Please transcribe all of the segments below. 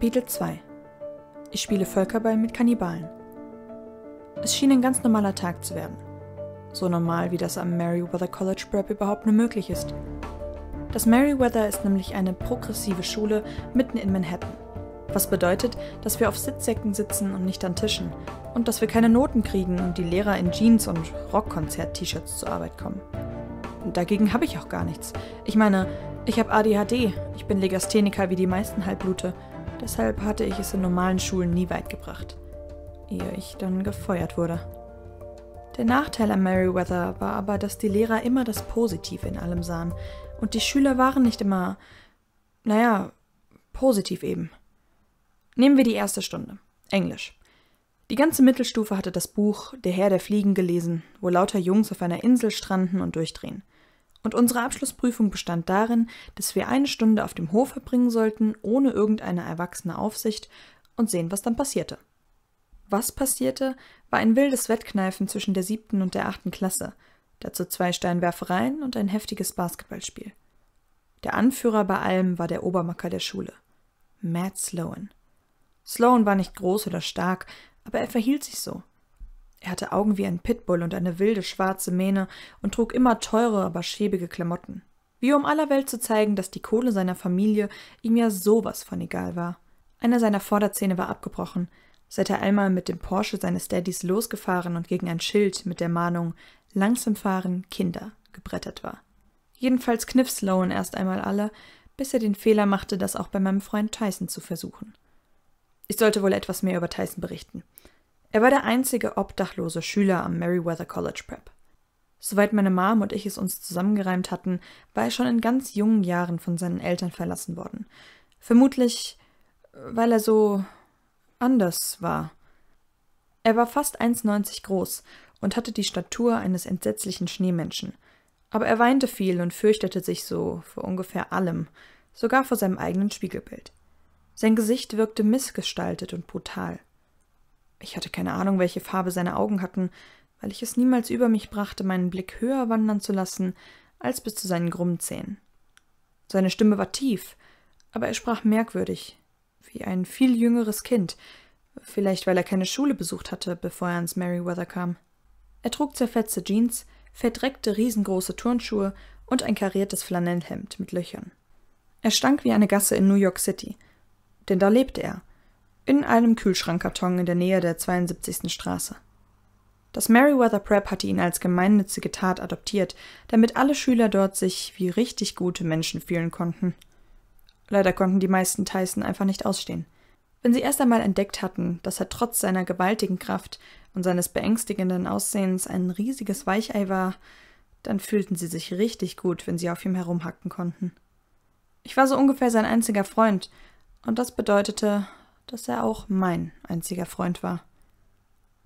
Kapitel 2 Ich spiele Völkerball mit Kannibalen. Es schien ein ganz normaler Tag zu werden. So normal, wie das am Meriwether College Prep überhaupt nur möglich ist. Das Meriwether ist nämlich eine progressive Schule mitten in Manhattan. Was bedeutet, dass wir auf Sitzsäcken sitzen und nicht an Tischen und dass wir keine Noten kriegen und die Lehrer in Jeans und Rockkonzert-T-Shirts zur Arbeit kommen. Und dagegen habe ich auch gar nichts. Ich meine, ich habe ADHD, ich bin Legastheniker wie die meisten Halblute Deshalb hatte ich es in normalen Schulen nie weit gebracht, ehe ich dann gefeuert wurde. Der Nachteil an Meriwether war aber, dass die Lehrer immer das Positive in allem sahen und die Schüler waren nicht immer, naja, positiv eben. Nehmen wir die erste Stunde. Englisch. Die ganze Mittelstufe hatte das Buch Der Herr der Fliegen gelesen, wo lauter Jungs auf einer Insel stranden und durchdrehen. Und unsere Abschlussprüfung bestand darin, dass wir eine Stunde auf dem Hof verbringen sollten, ohne irgendeine erwachsene Aufsicht, und sehen, was dann passierte. Was passierte, war ein wildes Wettkneifen zwischen der siebten und der achten Klasse, dazu zwei Steinwerfereien und ein heftiges Basketballspiel. Der Anführer bei allem war der Obermacker der Schule, Matt Sloan. Sloan war nicht groß oder stark, aber er verhielt sich so. Er hatte Augen wie ein Pitbull und eine wilde schwarze Mähne und trug immer teure, aber schäbige Klamotten. Wie um aller Welt zu zeigen, dass die Kohle seiner Familie ihm ja sowas von egal war. Einer seiner Vorderzähne war abgebrochen, seit er einmal mit dem Porsche seines Daddys losgefahren und gegen ein Schild mit der Mahnung Langsam fahren, Kinder gebrettert war. Jedenfalls kniff Sloan erst einmal alle, bis er den Fehler machte, das auch bei meinem Freund Tyson zu versuchen. Ich sollte wohl etwas mehr über Tyson berichten. Er war der einzige obdachlose Schüler am Meriwether College Prep. Soweit meine Mom und ich es uns zusammengereimt hatten, war er schon in ganz jungen Jahren von seinen Eltern verlassen worden. Vermutlich, weil er so anders war. Er war fast 1,90 groß und hatte die Statur eines entsetzlichen Schneemenschen. Aber er weinte viel und fürchtete sich so vor ungefähr allem, sogar vor seinem eigenen Spiegelbild. Sein Gesicht wirkte missgestaltet und brutal. Ich hatte keine Ahnung, welche Farbe seine Augen hatten, weil ich es niemals über mich brachte, meinen Blick höher wandern zu lassen als bis zu seinen Zähnen. Seine Stimme war tief, aber er sprach merkwürdig, wie ein viel jüngeres Kind, vielleicht weil er keine Schule besucht hatte, bevor er ans Merryweather kam. Er trug zerfetzte Jeans, verdreckte riesengroße Turnschuhe und ein kariertes Flanellhemd mit Löchern. Er stank wie eine Gasse in New York City, denn da lebte er in einem Kühlschrankkarton in der Nähe der 72. Straße. Das Meriwether Prep hatte ihn als gemeinnützige Tat adoptiert, damit alle Schüler dort sich wie richtig gute Menschen fühlen konnten. Leider konnten die meisten Tyson einfach nicht ausstehen. Wenn sie erst einmal entdeckt hatten, dass er trotz seiner gewaltigen Kraft und seines beängstigenden Aussehens ein riesiges Weichei war, dann fühlten sie sich richtig gut, wenn sie auf ihm herumhacken konnten. Ich war so ungefähr sein einziger Freund, und das bedeutete, dass er auch mein einziger Freund war.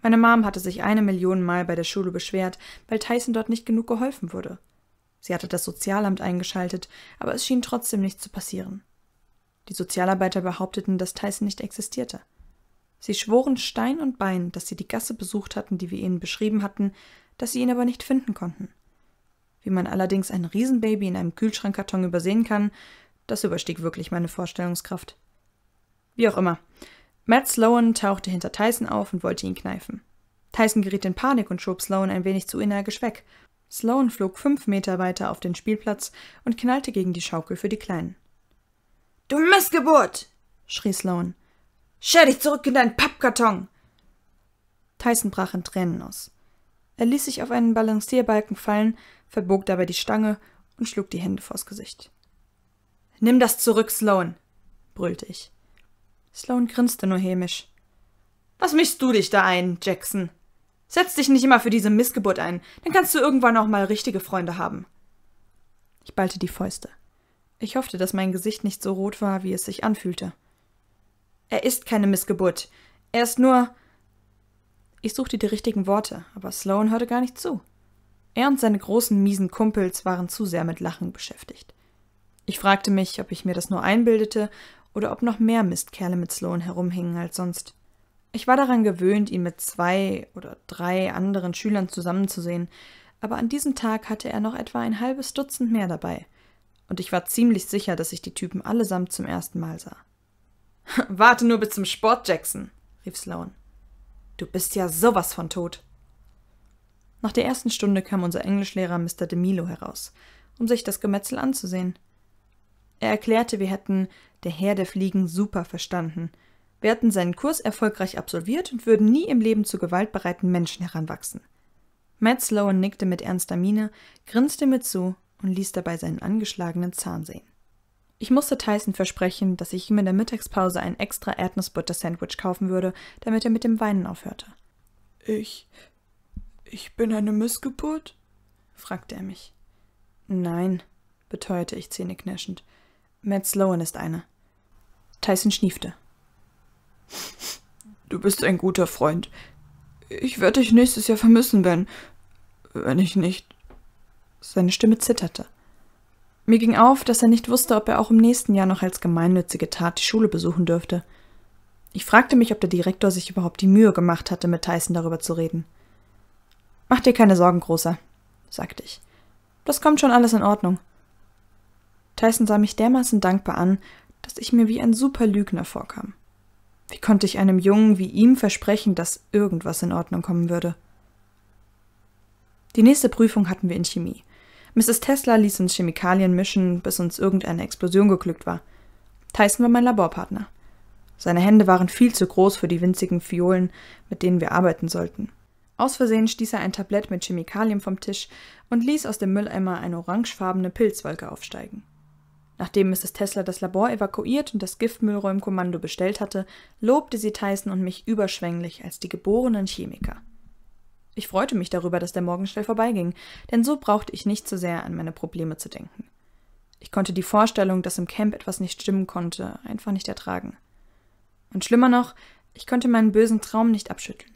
Meine Mom hatte sich eine Million Mal bei der Schule beschwert, weil Tyson dort nicht genug geholfen wurde. Sie hatte das Sozialamt eingeschaltet, aber es schien trotzdem nichts zu passieren. Die Sozialarbeiter behaupteten, dass Tyson nicht existierte. Sie schworen Stein und Bein, dass sie die Gasse besucht hatten, die wir ihnen beschrieben hatten, dass sie ihn aber nicht finden konnten. Wie man allerdings ein Riesenbaby in einem Kühlschrankkarton übersehen kann, das überstieg wirklich meine Vorstellungskraft. Wie auch immer. Matt Sloan tauchte hinter Tyson auf und wollte ihn kneifen. Tyson geriet in Panik und schob Sloan ein wenig zu energisch weg. Sloan flog fünf Meter weiter auf den Spielplatz und knallte gegen die Schaukel für die Kleinen. Du Missgeburt! schrie Sloan. Scher dich zurück in deinen Pappkarton! Tyson brach in Tränen aus. Er ließ sich auf einen Balancierbalken fallen, verbog dabei die Stange und schlug die Hände vors Gesicht. Nimm das zurück, Sloan, brüllte ich. Sloan grinste nur hämisch. Was mischst du dich da ein, Jackson? Setz dich nicht immer für diese Missgeburt ein, dann kannst du irgendwann auch mal richtige Freunde haben. Ich ballte die Fäuste. Ich hoffte, dass mein Gesicht nicht so rot war, wie es sich anfühlte. Er ist keine Missgeburt. Er ist nur. Ich suchte die richtigen Worte, aber Sloan hörte gar nicht zu. Er und seine großen, miesen Kumpels waren zu sehr mit Lachen beschäftigt. Ich fragte mich, ob ich mir das nur einbildete oder ob noch mehr Mistkerle mit Sloan herumhingen als sonst. Ich war daran gewöhnt, ihn mit zwei oder drei anderen Schülern zusammenzusehen, aber an diesem Tag hatte er noch etwa ein halbes Dutzend mehr dabei, und ich war ziemlich sicher, dass ich die Typen allesamt zum ersten Mal sah. Warte nur bis zum Sport, Jackson, rief Sloan. Du bist ja sowas von tot. Nach der ersten Stunde kam unser Englischlehrer Mr. DeMilo heraus, um sich das Gemetzel anzusehen. Er erklärte, wir hätten der Herr der Fliegen, super verstanden. Wir hatten seinen Kurs erfolgreich absolviert und würden nie im Leben zu gewaltbereiten Menschen heranwachsen. Matt Sloan nickte mit ernster Miene, grinste mir zu und ließ dabei seinen angeschlagenen Zahn sehen. Ich musste Tyson versprechen, dass ich ihm in der Mittagspause ein extra Erdnussbutter-Sandwich kaufen würde, damit er mit dem Weinen aufhörte. Ich. ich bin eine Missgeburt? fragte er mich. Nein, beteuerte ich zähneknirschend. Matt Sloan ist eine. Tyson schniefte. Du bist ein guter Freund. Ich werde dich nächstes Jahr vermissen, Ben. Wenn ich nicht. Seine Stimme zitterte. Mir ging auf, dass er nicht wusste, ob er auch im nächsten Jahr noch als gemeinnützige Tat die Schule besuchen dürfte. Ich fragte mich, ob der Direktor sich überhaupt die Mühe gemacht hatte, mit Tyson darüber zu reden. Mach dir keine Sorgen, Großer, sagte ich. Das kommt schon alles in Ordnung. Tyson sah mich dermaßen dankbar an, dass ich mir wie ein super Lügner vorkam. Wie konnte ich einem Jungen wie ihm versprechen, dass irgendwas in Ordnung kommen würde? Die nächste Prüfung hatten wir in Chemie. Mrs. Tesla ließ uns Chemikalien mischen, bis uns irgendeine Explosion geglückt war. Tyson war mein Laborpartner. Seine Hände waren viel zu groß für die winzigen Fiolen, mit denen wir arbeiten sollten. Aus Versehen stieß er ein Tablett mit Chemikalien vom Tisch und ließ aus dem Mülleimer eine orangefarbene Pilzwolke aufsteigen. Nachdem Mrs. Tesla das Labor evakuiert und das Giftmüllräumkommando bestellt hatte, lobte sie Tyson und mich überschwänglich als die geborenen Chemiker. Ich freute mich darüber, dass der Morgen schnell vorbeiging, denn so brauchte ich nicht so sehr an meine Probleme zu denken. Ich konnte die Vorstellung, dass im Camp etwas nicht stimmen konnte, einfach nicht ertragen. Und schlimmer noch, ich konnte meinen bösen Traum nicht abschütteln.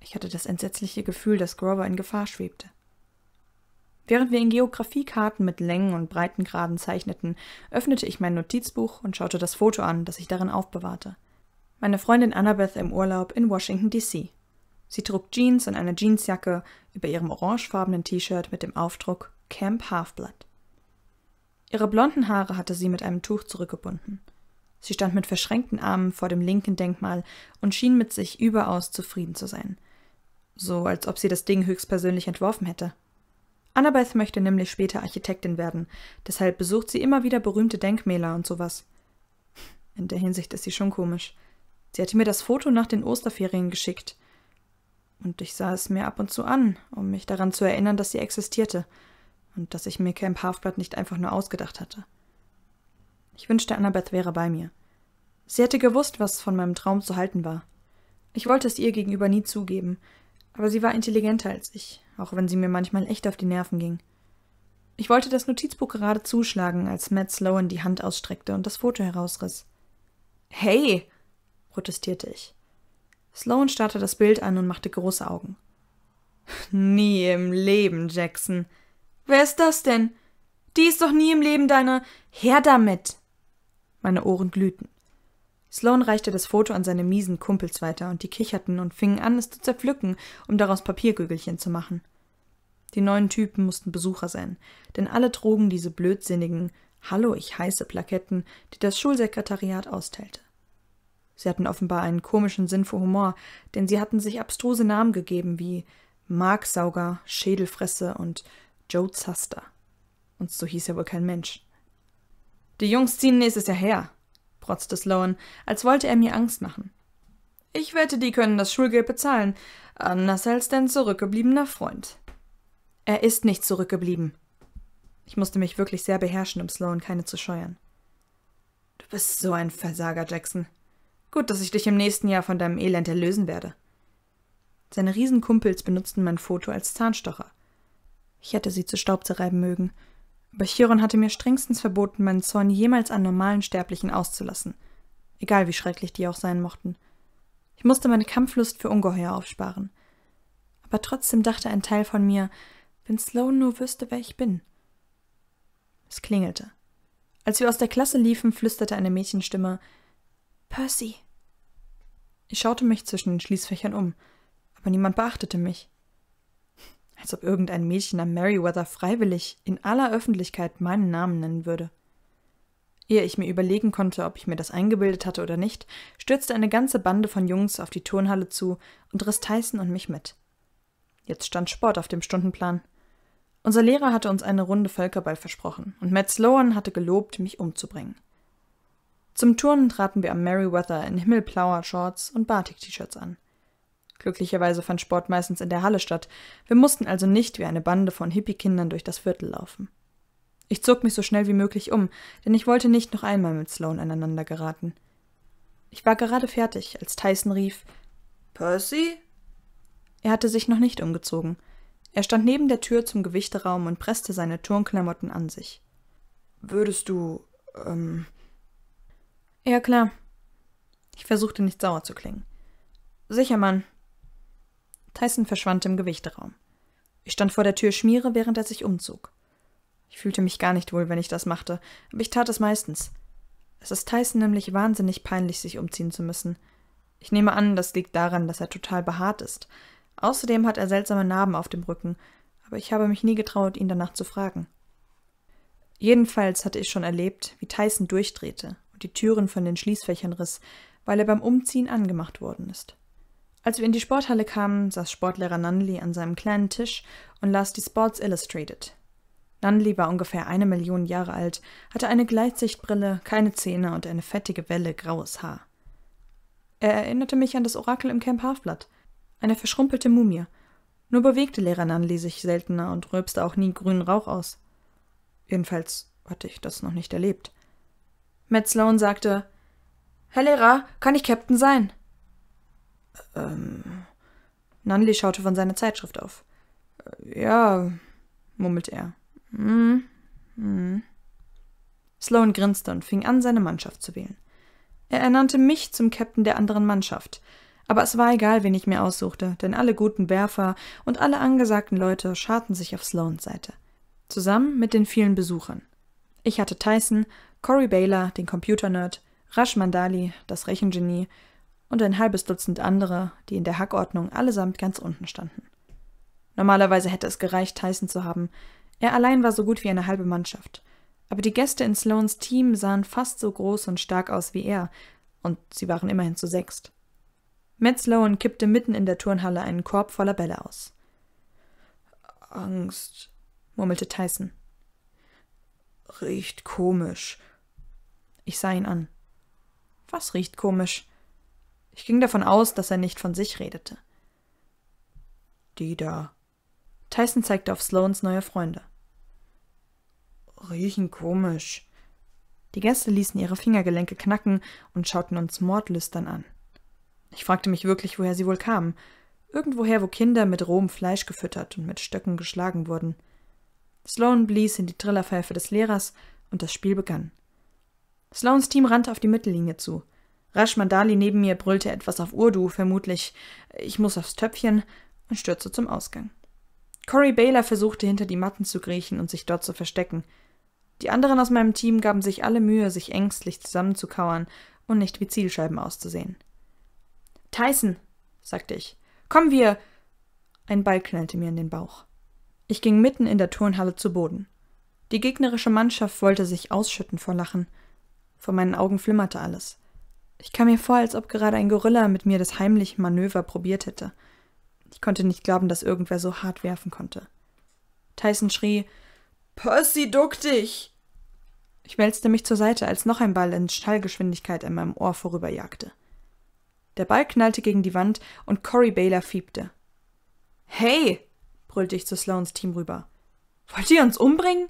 Ich hatte das entsetzliche Gefühl, dass Grover in Gefahr schwebte. Während wir in Geografiekarten mit Längen und Breitengraden zeichneten, öffnete ich mein Notizbuch und schaute das Foto an, das ich darin aufbewahrte. Meine Freundin Annabeth im Urlaub in Washington, D.C. Sie trug Jeans und eine Jeansjacke über ihrem orangefarbenen T-Shirt mit dem Aufdruck Camp Halfblood. Ihre blonden Haare hatte sie mit einem Tuch zurückgebunden. Sie stand mit verschränkten Armen vor dem linken Denkmal und schien mit sich überaus zufrieden zu sein. So als ob sie das Ding höchstpersönlich entworfen hätte. Annabeth möchte nämlich später Architektin werden, deshalb besucht sie immer wieder berühmte Denkmäler und sowas. In der Hinsicht ist sie schon komisch. Sie hatte mir das Foto nach den Osterferien geschickt. Und ich sah es mir ab und zu an, um mich daran zu erinnern, dass sie existierte und dass ich mir Camp Halfblood nicht einfach nur ausgedacht hatte. Ich wünschte, Annabeth wäre bei mir. Sie hätte gewusst, was von meinem Traum zu halten war. Ich wollte es ihr gegenüber nie zugeben, aber sie war intelligenter als ich, auch wenn sie mir manchmal echt auf die Nerven ging. Ich wollte das Notizbuch gerade zuschlagen, als Matt Sloan die Hand ausstreckte und das Foto herausriss. Hey! protestierte ich. Sloan starrte das Bild an und machte große Augen. Nie im Leben, Jackson. Wer ist das denn? Die ist doch nie im Leben deiner. Her damit! Meine Ohren glühten. Sloan reichte das Foto an seine miesen Kumpels weiter und die kicherten und fingen an, es zu zerpflücken, um daraus Papiergügelchen zu machen. Die neuen Typen mussten Besucher sein, denn alle trugen diese blödsinnigen Hallo, ich heiße Plaketten, die das Schulsekretariat austeilte. Sie hatten offenbar einen komischen Sinn für Humor, denn sie hatten sich abstruse Namen gegeben wie Marksauger, Schädelfresse und Joe Zaster. Und so hieß ja wohl kein Mensch. Die Jungs ziehen nächstes Jahr her, protzte Sloan, als wollte er mir Angst machen. Ich wette, die können das Schulgeld bezahlen, anders als dein zurückgebliebener Freund. Er ist nicht zurückgeblieben. Ich musste mich wirklich sehr beherrschen, um Sloan keine zu scheuern. Du bist so ein Versager, Jackson. Gut, dass ich dich im nächsten Jahr von deinem Elend erlösen werde. Seine Riesenkumpels benutzten mein Foto als Zahnstocher. Ich hätte sie zu Staub zerreiben mögen, aber Chiron hatte mir strengstens verboten, meinen Zorn jemals an normalen Sterblichen auszulassen, egal wie schrecklich die auch sein mochten. Ich musste meine Kampflust für Ungeheuer aufsparen. Aber trotzdem dachte ein Teil von mir, wenn Sloan nur wüsste, wer ich bin. Es klingelte. Als wir aus der Klasse liefen, flüsterte eine Mädchenstimme Percy. Ich schaute mich zwischen den Schließfächern um, aber niemand beachtete mich. Als ob irgendein Mädchen am Meriwether freiwillig in aller Öffentlichkeit meinen Namen nennen würde. Ehe ich mir überlegen konnte, ob ich mir das eingebildet hatte oder nicht, stürzte eine ganze Bande von Jungs auf die Turnhalle zu und riss Tyson und mich mit. Jetzt stand Sport auf dem Stundenplan. Unser Lehrer hatte uns eine Runde Völkerball versprochen und Matt Sloan hatte gelobt, mich umzubringen. Zum Turnen traten wir am Meriwether in himmelblauer Shorts und Batik-T-Shirts an. Glücklicherweise fand Sport meistens in der Halle statt. Wir mussten also nicht wie eine Bande von Hippie-Kindern durch das Viertel laufen. Ich zog mich so schnell wie möglich um, denn ich wollte nicht noch einmal mit Sloan aneinander geraten. Ich war gerade fertig, als Tyson rief: Percy? Er hatte sich noch nicht umgezogen. Er stand neben der Tür zum Gewichteraum und presste seine Turnklamotten an sich. Würdest du. ähm. Ja, klar. Ich versuchte nicht sauer zu klingen. Sicher, Mann, Tyson verschwand im Gewichteraum. Ich stand vor der Tür Schmiere, während er sich umzog. Ich fühlte mich gar nicht wohl, wenn ich das machte, aber ich tat es meistens. Es ist Tyson nämlich wahnsinnig peinlich, sich umziehen zu müssen. Ich nehme an, das liegt daran, dass er total behaart ist. Außerdem hat er seltsame Narben auf dem Rücken, aber ich habe mich nie getraut, ihn danach zu fragen. Jedenfalls hatte ich schon erlebt, wie Tyson durchdrehte und die Türen von den Schließfächern riss, weil er beim Umziehen angemacht worden ist. Als wir in die Sporthalle kamen, saß Sportlehrer Nunley an seinem kleinen Tisch und las die Sports Illustrated. Nunley war ungefähr eine Million Jahre alt, hatte eine Gleitsichtbrille, keine Zähne und eine fettige Welle graues Haar. Er erinnerte mich an das Orakel im Camp Halfblatt, eine verschrumpelte Mumie. Nur bewegte Lehrer Nunley sich seltener und rülpste auch nie grünen Rauch aus. Jedenfalls hatte ich das noch nicht erlebt. Matt Sloan sagte, Herr Lehrer, kann ich Captain sein? Ähm. Nunley schaute von seiner Zeitschrift auf. Äh, ja, murmelte er. Hm, hm. Sloan grinste und fing an, seine Mannschaft zu wählen. Er ernannte mich zum Captain der anderen Mannschaft. Aber es war egal, wen ich mir aussuchte, denn alle guten Werfer und alle angesagten Leute scharten sich auf Sloans Seite. Zusammen mit den vielen Besuchern. Ich hatte Tyson, Cory Baylor, den Computernerd, Rash Mandali, das Rechengenie, und ein halbes Dutzend andere, die in der Hackordnung allesamt ganz unten standen. Normalerweise hätte es gereicht, Tyson zu haben. Er allein war so gut wie eine halbe Mannschaft. Aber die Gäste in Sloans Team sahen fast so groß und stark aus wie er, und sie waren immerhin zu sechst. Matt Sloan kippte mitten in der Turnhalle einen Korb voller Bälle aus. Angst, murmelte Tyson. Riecht komisch. Ich sah ihn an. Was riecht komisch? Ich ging davon aus, dass er nicht von sich redete. Die da. Tyson zeigte auf Sloans neue Freunde. Riechen komisch. Die Gäste ließen ihre Fingergelenke knacken und schauten uns mordlüstern an. Ich fragte mich wirklich, woher sie wohl kamen. Irgendwoher, wo Kinder mit rohem Fleisch gefüttert und mit Stöcken geschlagen wurden. Sloan blies in die Trillerpfeife des Lehrers und das Spiel begann. Sloans Team rannte auf die Mittellinie zu. Rashmandali neben mir brüllte etwas auf Urdu, vermutlich ich muss aufs Töpfchen, und stürzte zum Ausgang. Cory Baylor versuchte hinter die Matten zu kriechen und sich dort zu verstecken. Die anderen aus meinem Team gaben sich alle Mühe, sich ängstlich zusammenzukauern und nicht wie Zielscheiben auszusehen. Tyson, sagte ich, komm wir. Ein Ball knallte mir in den Bauch. Ich ging mitten in der Turnhalle zu Boden. Die gegnerische Mannschaft wollte sich ausschütten vor Lachen. Vor meinen Augen flimmerte alles. Ich kam mir vor, als ob gerade ein Gorilla mit mir das heimliche Manöver probiert hätte. Ich konnte nicht glauben, dass irgendwer so hart werfen konnte. Tyson schrie: Percy, duck dich! Ich wälzte mich zur Seite, als noch ein Ball in Schallgeschwindigkeit an meinem Ohr vorüberjagte. Der Ball knallte gegen die Wand und Cory Baylor fiebte. Hey! brüllte ich zu Sloans Team rüber. Wollt ihr uns umbringen?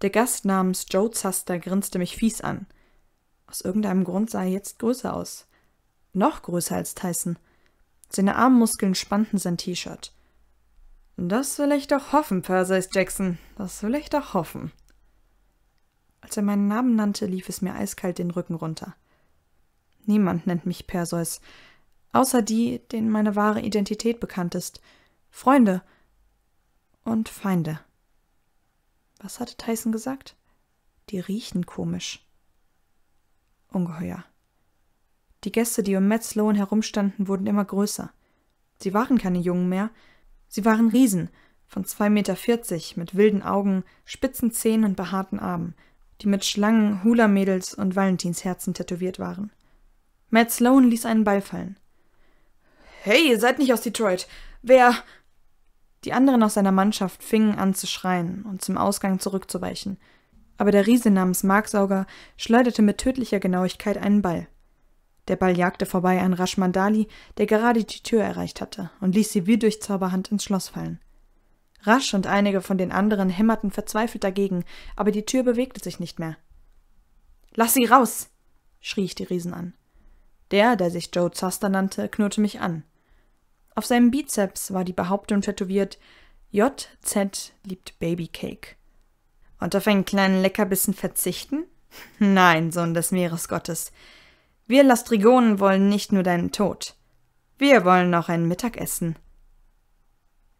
Der Gast namens Joe Zuster grinste mich fies an. Aus irgendeinem Grund sah er jetzt größer aus. Noch größer als Tyson. Seine Armmuskeln spannten sein T-Shirt. Das will ich doch hoffen, Perseus Jackson. Das will ich doch hoffen. Als er meinen Namen nannte, lief es mir eiskalt den Rücken runter. Niemand nennt mich Perseus, außer die, denen meine wahre Identität bekannt ist. Freunde und Feinde. Was hatte Tyson gesagt? Die riechen komisch. Ungeheuer. Die Gäste, die um Matt Sloan herumstanden, wurden immer größer. Sie waren keine Jungen mehr, sie waren Riesen, von 2,40 Meter, mit wilden Augen, spitzen Zähnen und behaarten Armen, die mit Schlangen, Hula-Mädels und Valentinsherzen tätowiert waren. Matt Sloan ließ einen Ball fallen. Hey, ihr seid nicht aus Detroit! Wer? Die anderen aus seiner Mannschaft fingen an zu schreien und zum Ausgang zurückzuweichen, aber der Riese namens Marksauger schleuderte mit tödlicher Genauigkeit einen Ball. Der Ball jagte vorbei an Rashmandali, der gerade die Tür erreicht hatte, und ließ sie wie durch Zauberhand ins Schloss fallen. Rasch und einige von den anderen hämmerten verzweifelt dagegen, aber die Tür bewegte sich nicht mehr. Lass sie raus! schrie ich die Riesen an. Der, der sich Joe Zaster nannte, knurrte mich an. Auf seinem Bizeps war die Behauptung tätowiert: JZ liebt Babycake. Und auf einen kleinen Leckerbissen verzichten? Nein, Sohn des Meeresgottes. Wir Lastrigonen wollen nicht nur deinen Tod. Wir wollen auch ein Mittagessen.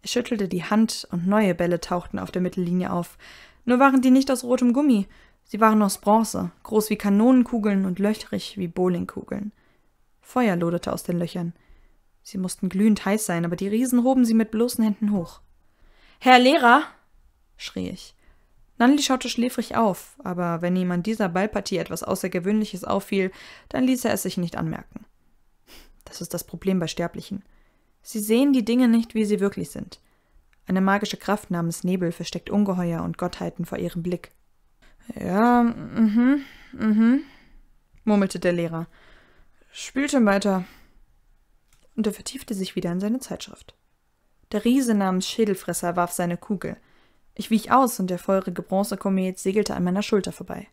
Er schüttelte die Hand und neue Bälle tauchten auf der Mittellinie auf. Nur waren die nicht aus rotem Gummi. Sie waren aus Bronze, groß wie Kanonenkugeln und löchrig wie Bowlingkugeln. Feuer loderte aus den Löchern. Sie mussten glühend heiß sein, aber die Riesen hoben sie mit bloßen Händen hoch. Herr Lehrer! schrie ich. Nanli schaute schläfrig auf, aber wenn ihm an dieser Ballpartie etwas Außergewöhnliches auffiel, dann ließ er es sich nicht anmerken. Das ist das Problem bei Sterblichen. Sie sehen die Dinge nicht, wie sie wirklich sind. Eine magische Kraft namens Nebel versteckt Ungeheuer und Gottheiten vor ihrem Blick. Ja, mhm, mhm, murmelte der Lehrer. Spülten weiter. Und er vertiefte sich wieder in seine Zeitschrift. Der Riese namens Schädelfresser warf seine Kugel – ich wich aus und der feurige Bronzekomet segelte an meiner Schulter vorbei.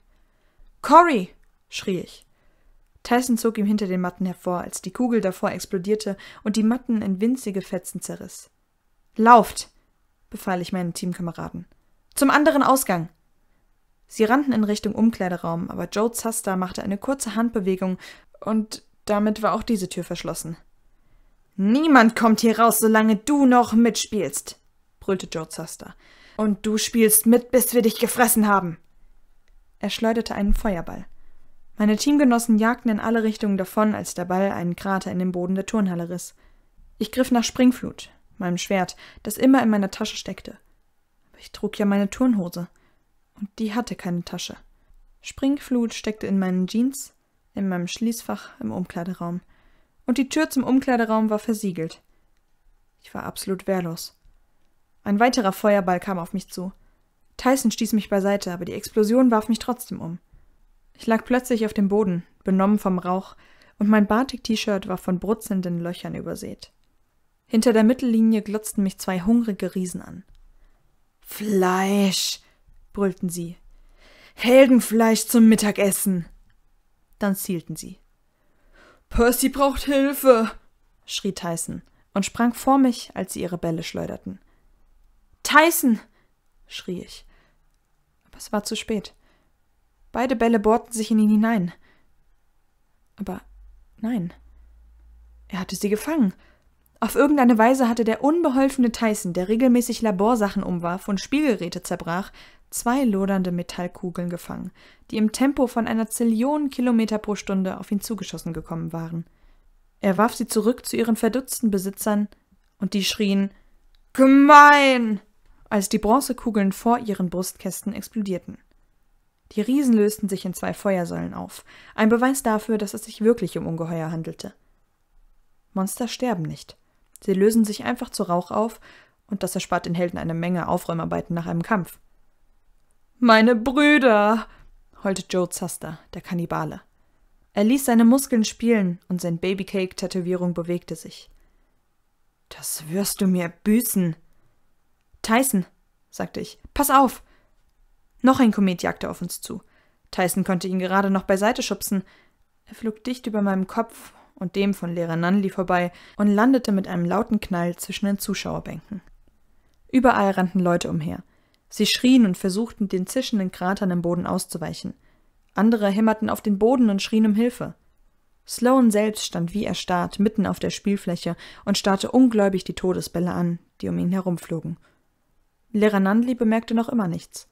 Cory! schrie ich. Tyson zog ihm hinter den Matten hervor, als die Kugel davor explodierte und die Matten in winzige Fetzen zerriss. Lauft! befahl ich meinen Teamkameraden. Zum anderen Ausgang! Sie rannten in Richtung Umkleideraum, aber Joe Zuster machte eine kurze Handbewegung und damit war auch diese Tür verschlossen. Niemand kommt hier raus, solange du noch mitspielst, brüllte Joe Zuster. Und du spielst mit, bis wir dich gefressen haben. Er schleuderte einen Feuerball. Meine Teamgenossen jagten in alle Richtungen davon, als der Ball einen Krater in den Boden der Turnhalle riss. Ich griff nach Springflut, meinem Schwert, das immer in meiner Tasche steckte. Aber ich trug ja meine Turnhose. Und die hatte keine Tasche. Springflut steckte in meinen Jeans, in meinem Schließfach im Umkleideraum. Und die Tür zum Umkleideraum war versiegelt. Ich war absolut wehrlos. Ein weiterer Feuerball kam auf mich zu. Tyson stieß mich beiseite, aber die Explosion warf mich trotzdem um. Ich lag plötzlich auf dem Boden, benommen vom Rauch, und mein Batik-T-Shirt war von brutzelnden Löchern übersät. Hinter der Mittellinie glotzten mich zwei hungrige Riesen an. Fleisch, brüllten sie. Heldenfleisch zum Mittagessen. Dann zielten sie. Percy braucht Hilfe, schrie Tyson und sprang vor mich, als sie ihre Bälle schleuderten. Tyson! schrie ich. Aber es war zu spät. Beide Bälle bohrten sich in ihn hinein. Aber nein. Er hatte sie gefangen. Auf irgendeine Weise hatte der unbeholfene Tyson, der regelmäßig Laborsachen umwarf und Spielgeräte zerbrach, zwei lodernde Metallkugeln gefangen, die im Tempo von einer Zillion Kilometer pro Stunde auf ihn zugeschossen gekommen waren. Er warf sie zurück zu ihren verdutzten Besitzern, und die schrien Gemein als die Bronzekugeln vor ihren Brustkästen explodierten. Die Riesen lösten sich in zwei Feuersäulen auf, ein Beweis dafür, dass es sich wirklich um Ungeheuer handelte. Monster sterben nicht. Sie lösen sich einfach zu Rauch auf, und das erspart den Helden eine Menge Aufräumarbeiten nach einem Kampf. Meine Brüder! heulte Joe Zaster, der Kannibale. Er ließ seine Muskeln spielen und sein Babycake-Tätowierung bewegte sich. Das wirst du mir büßen, Tyson, sagte ich, pass auf! Noch ein Komet jagte auf uns zu. Tyson konnte ihn gerade noch beiseite schubsen. Er flog dicht über meinem Kopf und dem von Lehrer Nunley vorbei und landete mit einem lauten Knall zwischen den Zuschauerbänken. Überall rannten Leute umher. Sie schrien und versuchten, den zischenden Kratern im Boden auszuweichen. Andere hämmerten auf den Boden und schrien um Hilfe. Sloan selbst stand wie erstarrt mitten auf der Spielfläche und starrte ungläubig die Todesbälle an, die um ihn herumflogen. Lehrer Nandli bemerkte noch immer nichts.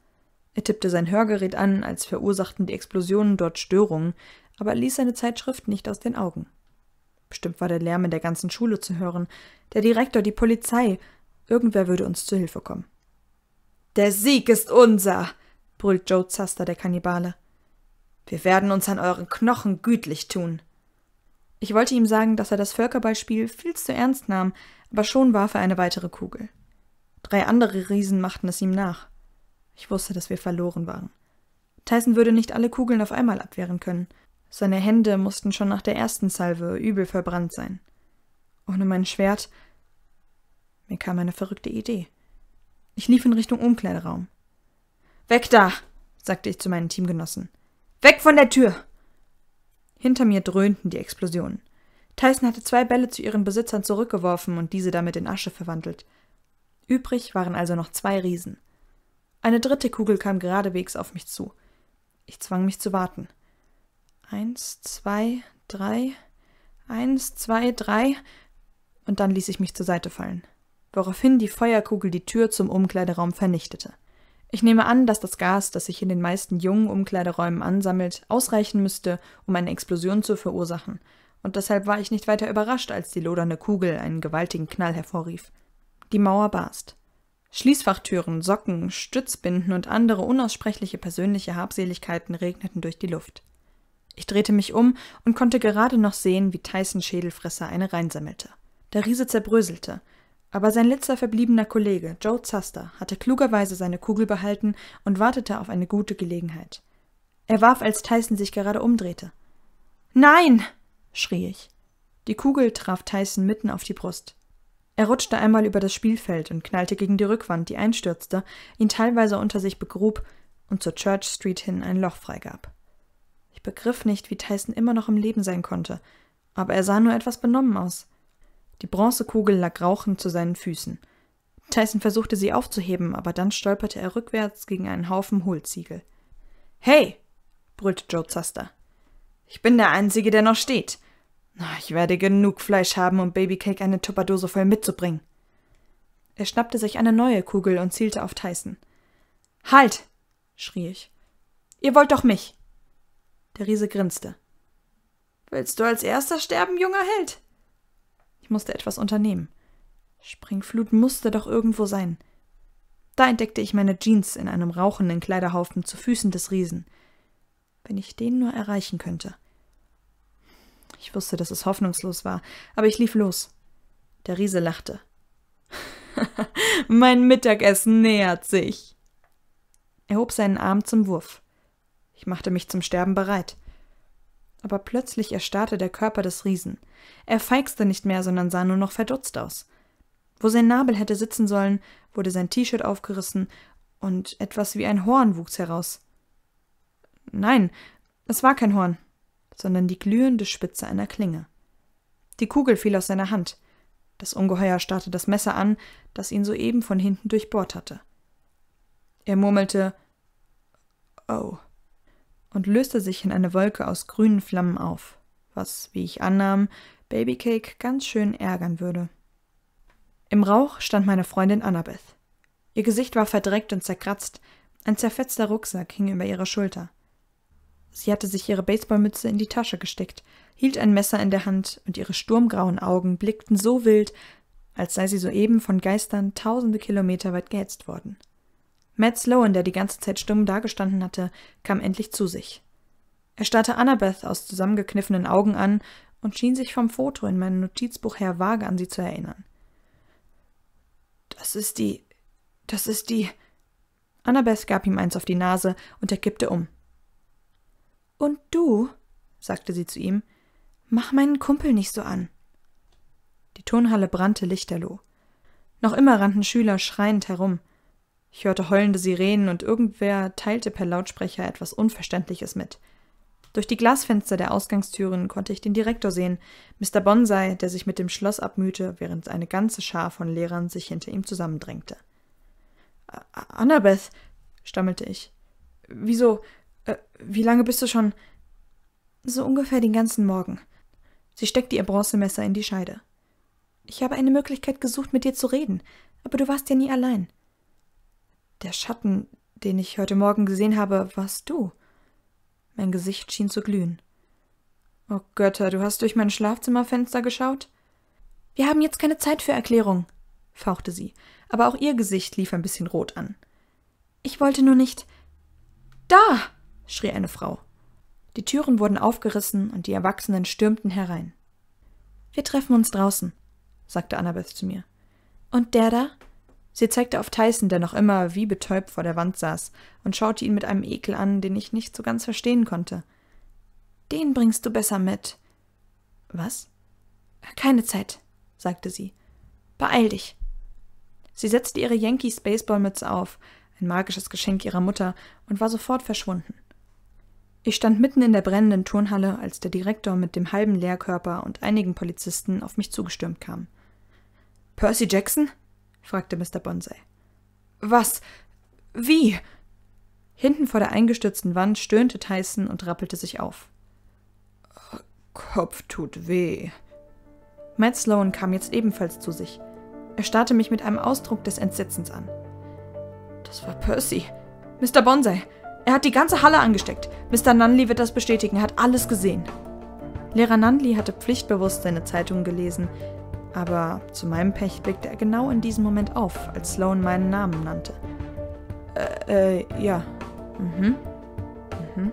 Er tippte sein Hörgerät an, als verursachten die Explosionen dort Störungen, aber er ließ seine Zeitschrift nicht aus den Augen. Bestimmt war der Lärm in der ganzen Schule zu hören. Der Direktor, die Polizei. Irgendwer würde uns zu Hilfe kommen. Der Sieg ist unser, brüllt Joe Zaster, der Kannibale. Wir werden uns an euren Knochen gütlich tun. Ich wollte ihm sagen, dass er das Völkerballspiel viel zu ernst nahm, aber schon warf er eine weitere Kugel. Drei andere Riesen machten es ihm nach. Ich wusste, dass wir verloren waren. Tyson würde nicht alle Kugeln auf einmal abwehren können. Seine Hände mussten schon nach der ersten Salve übel verbrannt sein. Ohne mein Schwert. Mir kam eine verrückte Idee. Ich lief in Richtung Umkleideraum. Weg da! sagte ich zu meinen Teamgenossen. Weg von der Tür! Hinter mir dröhnten die Explosionen. Tyson hatte zwei Bälle zu ihren Besitzern zurückgeworfen und diese damit in Asche verwandelt. Übrig waren also noch zwei Riesen. Eine dritte Kugel kam geradewegs auf mich zu. Ich zwang mich zu warten. Eins, zwei, drei, eins, zwei, drei, und dann ließ ich mich zur Seite fallen, woraufhin die Feuerkugel die Tür zum Umkleideraum vernichtete. Ich nehme an, dass das Gas, das sich in den meisten jungen Umkleideräumen ansammelt, ausreichen müsste, um eine Explosion zu verursachen, und deshalb war ich nicht weiter überrascht, als die lodernde Kugel einen gewaltigen Knall hervorrief die Mauer barst. Schließfachtüren, Socken, Stützbinden und andere unaussprechliche persönliche Habseligkeiten regneten durch die Luft. Ich drehte mich um und konnte gerade noch sehen, wie Tyson Schädelfresser eine reinsammelte. Der Riese zerbröselte, aber sein letzter verbliebener Kollege, Joe Zuster, hatte klugerweise seine Kugel behalten und wartete auf eine gute Gelegenheit. Er warf, als Tyson sich gerade umdrehte. Nein! schrie ich. Die Kugel traf Tyson mitten auf die Brust. Er rutschte einmal über das Spielfeld und knallte gegen die Rückwand, die einstürzte, ihn teilweise unter sich begrub und zur Church Street hin ein Loch freigab. Ich begriff nicht, wie Tyson immer noch im Leben sein konnte, aber er sah nur etwas benommen aus. Die Bronzekugel lag rauchend zu seinen Füßen. Tyson versuchte sie aufzuheben, aber dann stolperte er rückwärts gegen einen Haufen Hohlziegel. Hey! brüllte Joe Zaster. Ich bin der Einzige, der noch steht. Ich werde genug Fleisch haben, um Babycake eine Tupperdose voll mitzubringen. Er schnappte sich eine neue Kugel und zielte auf Tyson. Halt! schrie ich. Ihr wollt doch mich! Der Riese grinste. Willst du als erster sterben, junger Held? Ich musste etwas unternehmen. Springflut musste doch irgendwo sein. Da entdeckte ich meine Jeans in einem rauchenden Kleiderhaufen zu Füßen des Riesen. Wenn ich den nur erreichen könnte. Ich wusste, dass es hoffnungslos war, aber ich lief los. Der Riese lachte. mein Mittagessen nähert sich. Er hob seinen Arm zum Wurf. Ich machte mich zum Sterben bereit. Aber plötzlich erstarrte der Körper des Riesen. Er feixte nicht mehr, sondern sah nur noch verdutzt aus. Wo sein Nabel hätte sitzen sollen, wurde sein T-Shirt aufgerissen und etwas wie ein Horn wuchs heraus. Nein, es war kein Horn sondern die glühende Spitze einer Klinge. Die Kugel fiel aus seiner Hand. Das Ungeheuer starrte das Messer an, das ihn soeben von hinten durchbohrt hatte. Er murmelte Oh und löste sich in eine Wolke aus grünen Flammen auf, was, wie ich annahm, Babycake ganz schön ärgern würde. Im Rauch stand meine Freundin Annabeth. Ihr Gesicht war verdreckt und zerkratzt, ein zerfetzter Rucksack hing über ihrer Schulter. Sie hatte sich ihre Baseballmütze in die Tasche gesteckt, hielt ein Messer in der Hand, und ihre sturmgrauen Augen blickten so wild, als sei sie soeben von Geistern tausende Kilometer weit gehetzt worden. Matt Sloan, der die ganze Zeit stumm dagestanden hatte, kam endlich zu sich. Er starrte Annabeth aus zusammengekniffenen Augen an und schien sich vom Foto in meinem Notizbuch her vage an sie zu erinnern. Das ist die. Das ist die. Annabeth gab ihm eins auf die Nase und er kippte um. Und du, sagte sie zu ihm, mach meinen Kumpel nicht so an. Die Turnhalle brannte lichterloh. Noch immer rannten Schüler schreiend herum. Ich hörte heulende Sirenen und irgendwer teilte per Lautsprecher etwas Unverständliches mit. Durch die Glasfenster der Ausgangstüren konnte ich den Direktor sehen, Mr. Bonsai, der sich mit dem Schloss abmühte, während eine ganze Schar von Lehrern sich hinter ihm zusammendrängte. Annabeth, stammelte ich. Wieso, äh, wie lange bist du schon? So ungefähr den ganzen Morgen. Sie steckte ihr Bronzemesser in die Scheide. Ich habe eine Möglichkeit gesucht, mit dir zu reden, aber du warst ja nie allein. Der Schatten, den ich heute Morgen gesehen habe, warst du. Mein Gesicht schien zu glühen. Oh Götter, du hast durch mein Schlafzimmerfenster geschaut? Wir haben jetzt keine Zeit für Erklärung, fauchte sie, aber auch ihr Gesicht lief ein bisschen rot an. Ich wollte nur nicht. Da! schrie eine Frau. Die Türen wurden aufgerissen und die Erwachsenen stürmten herein. Wir treffen uns draußen, sagte Annabeth zu mir. Und der da? Sie zeigte auf Tyson, der noch immer wie betäubt vor der Wand saß, und schaute ihn mit einem Ekel an, den ich nicht so ganz verstehen konnte. Den bringst du besser mit. Was? Keine Zeit, sagte sie. Beeil dich. Sie setzte ihre Yankees Baseballmütze auf, ein magisches Geschenk ihrer Mutter, und war sofort verschwunden. Ich stand mitten in der brennenden Turnhalle, als der Direktor mit dem halben Lehrkörper und einigen Polizisten auf mich zugestürmt kam. Percy Jackson? fragte Mr. Bonsai. Was? Wie? Hinten vor der eingestürzten Wand stöhnte Tyson und rappelte sich auf. Kopf tut weh. Matt Sloan kam jetzt ebenfalls zu sich. Er starrte mich mit einem Ausdruck des Entsetzens an. Das war Percy. Mr. Bonsai, er hat die ganze Halle angesteckt. Mr. Nunley wird das bestätigen, er hat alles gesehen. Lehrer Nunley hatte pflichtbewusst seine Zeitung gelesen, aber zu meinem Pech blickte er genau in diesem Moment auf, als Sloan meinen Namen nannte. Äh, äh, ja. Mhm. Mhm.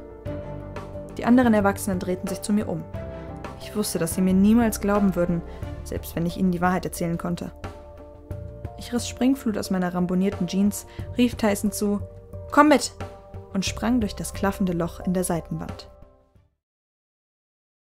Die anderen Erwachsenen drehten sich zu mir um. Ich wusste, dass sie mir niemals glauben würden, selbst wenn ich ihnen die Wahrheit erzählen konnte. Ich riss Springflut aus meiner ramponierten Jeans, rief Tyson zu: Komm mit! und sprang durch das klaffende Loch in der Seitenwand.